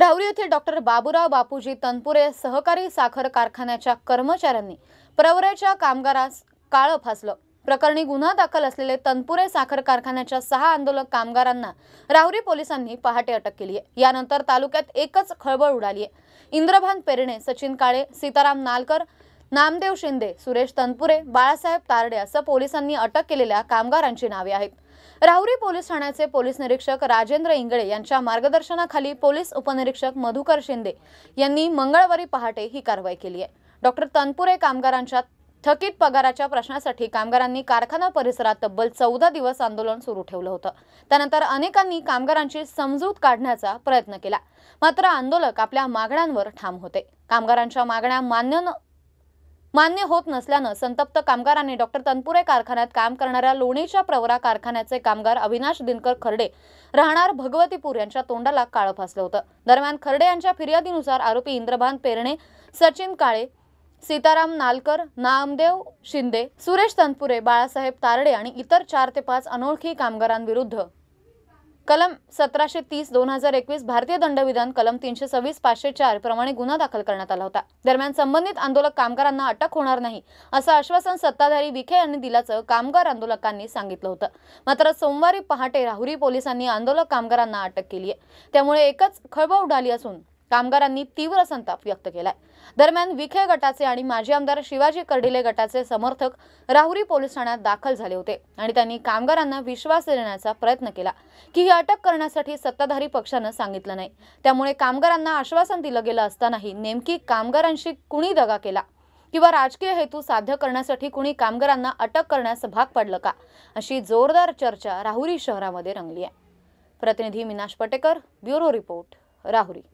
राहुरी येथे डॉक्टर बाबूराव बापूजी तनपुरे सहकारी साखर कारखान्याच्या कर्मचाऱ्यांनी प्रवऱ्याच्या कामगारास काळं फासलं प्रकरणी गुन्हा दाखल असलेले तनपुरे साखर कारखान्याच्या सहा आंदोलक कामगारांना राहुरी पोलिसांनी पहाटे अटक केली आहे यानंतर तालुक्यात एकच खळबळ उडाली आहे इंद्रभान पेरणे सचिन काळे सीताराम नालकर नामदेव शिंदे सुरेश तनपुरे बाळासाहेब तारडे असं पोलिसांनी अटक केलेल्या कामगारांची नावे आहेत राहुरी पोलीस ठाण्याचे पोलीस निरीक्षक राजेंद्र इंगळे यांच्या मार्गदर्शनाखाली पोलीस उपनिरीक्षक मधुकर शिंदे यांनी मंगळवारी पहाटे ही कारवाई केली आहे डॉक्टर तनपुरे कामगारांच्या थकीत पगाराच्या प्रश्नासाठी कामगारांनी कारखाना परिसरात तब्बल चौदा दिवस आंदोलन सुरू ठेवलं होतं त्यानंतर अनेकांनी कामगारांची समजूत काढण्याचा प्रयत्न केला मात्र आंदोलक आपल्या मागण्यांवर ठाम होते कामगारांच्या मागण्या मान्य मान्य होत नसल्यानं संतप्त कामगारांनी डॉक्टर तनपुरे कारखान्यात काम करणाऱ्या लोणीच्या प्रवरा कारखान्याचे कामगार अविनाश दिनकर खर्डे राहणार भगवतीपूर यांच्या तोंडाला काळं फासलं होतं दरम्यान खर्डे यांच्या फिर्यादीनुसार आरोपी इंद्रभान पेरणे सचिन काळे सीताराम नालकर नामदेव शिंदे सुरेश तनपुरे बाळासाहेब तारडे आणि इतर चार ते पाच अनोळखी कामगारांविरुद्ध कलम सतराशे तीस दोन हजार एकवीस भारतीय दंडविधान कलम तीनशे सव्वीस पाचशे चार प्रमाणे गुन्हा दाखल करण्यात आला होता दरम्यान संबंधित आंदोलक कामगारांना अटक होणार नाही असं आश्वासन सत्ताधारी विखे यांनी दिल्याचं कामगार आंदोलकांनी सांगितलं होतं मात्र सोमवारी पहाटे राहुरी पोलिसांनी आंदोलक कामगारांना अटक केली आहे त्यामुळे एकच खळबळ उडाली असून कामगारांनी तीव्र संताप व्यक्त केलाय दरम्यान विखे गटाचे आणि माजी आमदार शिवाजी कर्डिले गटाचे समर्थक राहुरी पोलीस ठाण्यात दाखल झाले होते आणि त्यांनी कामगारांना विश्वास देण्याचा प्रयत्न केला की ही अटक करण्यासाठी सत्ताधारी पक्षानं सांगितलं नाही त्यामुळे कामगारांना आश्वासन दिलं गेलं असतानाही नेमकी कामगारांशी कुणी दगा केला किंवा राजकीय हेतू साध्य करण्यासाठी कुणी कामगारांना अटक करण्यास भाग पडलं का अशी जोरदार चर्चा राहुरी शहरामध्ये रंगली आहे प्रतिनिधी मिनाश पटेकर ब्युरो रिपोर्ट राहुरी